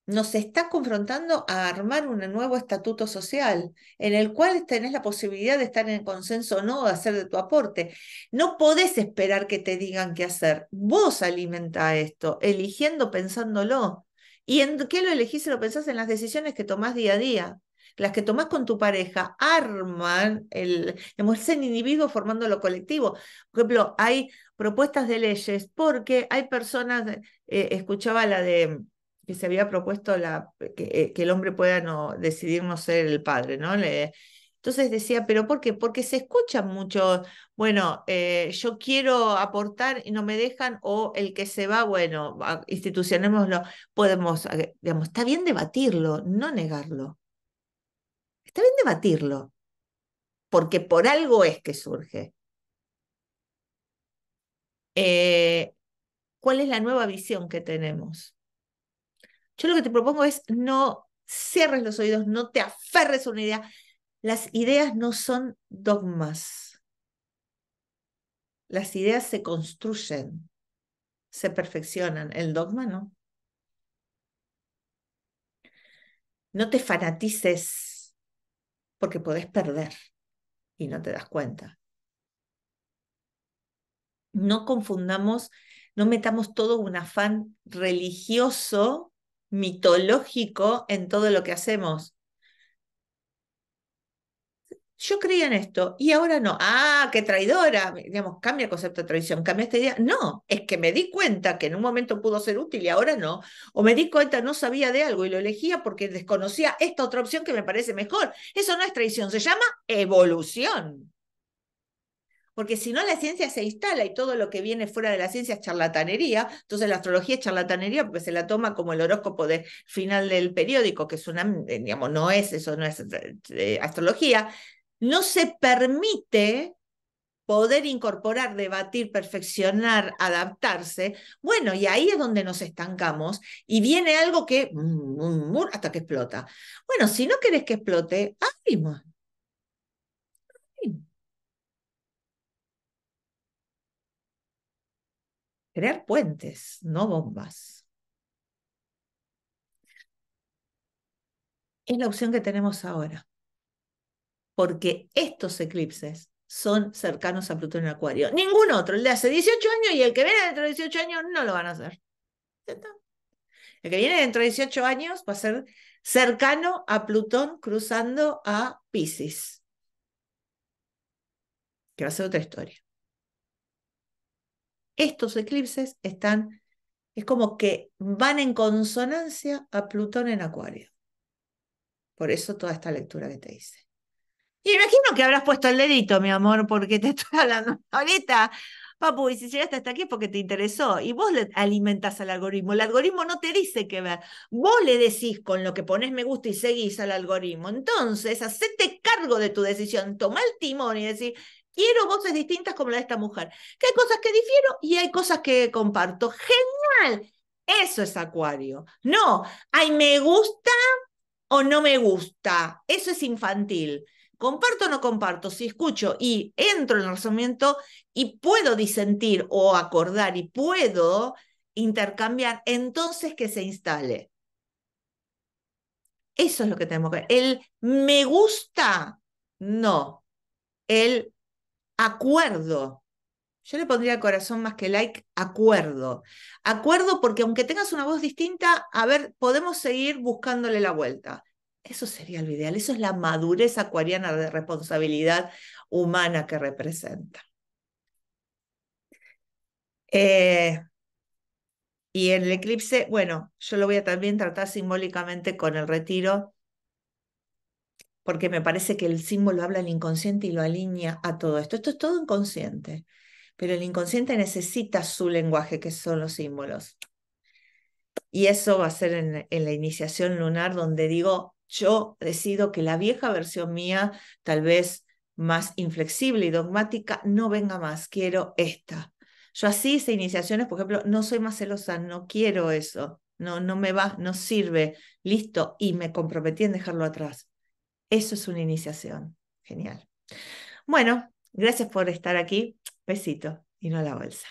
nos está confrontando a armar un nuevo estatuto social en el cual tenés la posibilidad de estar en consenso o no, de hacer de tu aporte. No podés esperar que te digan qué hacer. Vos alimenta esto, eligiendo, pensándolo. ¿Y en qué lo elegís lo pensás en las decisiones que tomás día a día? las que tomás con tu pareja, arman el, digamos, ese individuo formando lo colectivo. Por ejemplo, hay propuestas de leyes porque hay personas, eh, eh, escuchaba la de que se había propuesto la, eh, que, el hombre pueda no, decidir no ser el padre, ¿no? entonces decía, ¿pero por qué? Porque se escuchan mucho, bueno, yo quiero aportar y no me dejan, o el que se va, bueno, institucionémoslo, podemos, digamos, está bien debatirlo, no negarlo. Deben debatirlo, porque por algo es que surge. Eh, ¿Cuál es la nueva visión que tenemos? Yo lo que te propongo es no cierres los oídos, no te aferres a una idea. Las ideas no son dogmas. Las ideas se construyen, se perfeccionan. El dogma no. No te fanatices porque podés perder y no te das cuenta. No confundamos, no metamos todo un afán religioso, mitológico en todo lo que hacemos yo creía en esto y ahora no. Ah, qué traidora. Digamos, cambia el concepto de traición, cambia esta idea. No, es que me di cuenta que en un momento pudo ser útil y ahora no. O me di cuenta, no sabía de algo y lo elegía porque desconocía esta otra opción que me parece mejor. Eso no es traición, se llama evolución. Porque si no, la ciencia se instala y todo lo que viene fuera de la ciencia es charlatanería. Entonces, la astrología es charlatanería porque se la toma como el horóscopo de final del periódico, que es una, digamos, no es eso, no es eh, eh, astrología no se permite poder incorporar, debatir, perfeccionar, adaptarse, bueno, y ahí es donde nos estancamos y viene algo que mm, mm, mm, hasta que explota. Bueno, si no querés que explote, abrimos. Crear puentes, no bombas. Es la opción que tenemos ahora porque estos eclipses son cercanos a Plutón en Acuario. Ningún otro, el de hace 18 años y el que viene dentro de 18 años no lo van a hacer. El que viene dentro de 18 años va a ser cercano a Plutón cruzando a Pisces, que va a ser otra historia. Estos eclipses están, es como que van en consonancia a Plutón en Acuario. Por eso toda esta lectura que te hice. Y imagino que habrás puesto el dedito, mi amor, porque te estoy hablando ahorita. Papu, y si llegaste hasta aquí es porque te interesó. Y vos le alimentás al algoritmo. El algoritmo no te dice qué ver. Vos le decís con lo que pones me gusta y seguís al algoritmo. Entonces, hacete cargo de tu decisión. Toma el timón y decís, quiero voces distintas como la de esta mujer. Que hay cosas que difiero y hay cosas que comparto. ¡Genial! Eso es Acuario. No, hay me gusta o no me gusta. Eso es infantil comparto o no comparto, si escucho y entro en el razonamiento y puedo disentir o acordar y puedo intercambiar, entonces que se instale. Eso es lo que tenemos que ver. El me gusta, no. El acuerdo. Yo le pondría corazón más que like, acuerdo. Acuerdo porque aunque tengas una voz distinta, a ver, podemos seguir buscándole la vuelta. Eso sería lo ideal, eso es la madurez acuariana de responsabilidad humana que representa. Eh, y en el eclipse, bueno, yo lo voy a también tratar simbólicamente con el retiro, porque me parece que el símbolo habla al inconsciente y lo alinea a todo esto. Esto es todo inconsciente, pero el inconsciente necesita su lenguaje, que son los símbolos. Y eso va a ser en la iniciación lunar, donde digo, yo decido que la vieja versión mía, tal vez más inflexible y dogmática, no venga más, quiero esta. Yo así hice iniciaciones, por ejemplo, no soy más celosa, no quiero eso, no, no me va, no sirve, listo, y me comprometí en dejarlo atrás. Eso es una iniciación. Genial. Bueno, gracias por estar aquí. Besito y no a la bolsa.